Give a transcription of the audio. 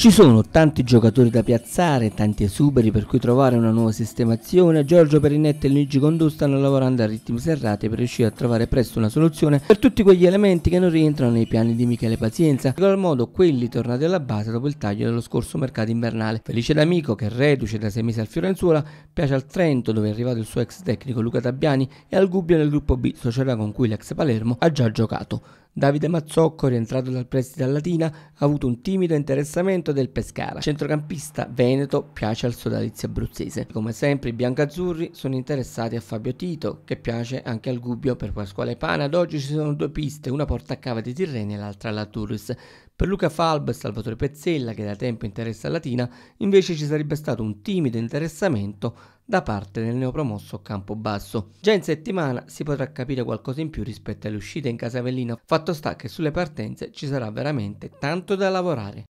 Ci sono tanti giocatori da piazzare, tanti esuberi per cui trovare una nuova sistemazione. Giorgio Perinetti e Luigi Condù stanno lavorando a ritmi serrati per riuscire a trovare presto una soluzione per tutti quegli elementi che non rientrano nei piani di Michele Pazienza, in particolar modo quelli tornati alla base dopo il taglio dello scorso mercato invernale. Felice d'amico che reduce da sei mesi al Fiorenzuola, piace al Trento dove è arrivato il suo ex tecnico Luca Tabiani e al Gubbio nel gruppo B, società con cui l'ex Palermo ha già giocato. Davide Mazzocco, rientrato dal prestito a Latina, ha avuto un timido interessamento talento del Pescara. Centrocampista Veneto piace al sodalizio abruzzese. Come sempre i biancazzurri sono interessati a Fabio Tito, che piace anche al Gubbio per Pasquale Pana. Ad oggi ci sono due piste, una porta a cava di Tirreni e l'altra alla Turris. Per Luca Falb e Salvatore Pezzella, che da tempo interessa Latina, invece ci sarebbe stato un timido interessamento da parte del neopromosso Campobasso. Già in settimana si potrà capire qualcosa in più rispetto alle uscite in Casavellino, fatto sta che sulle partenze ci sarà veramente tanto da lavorare.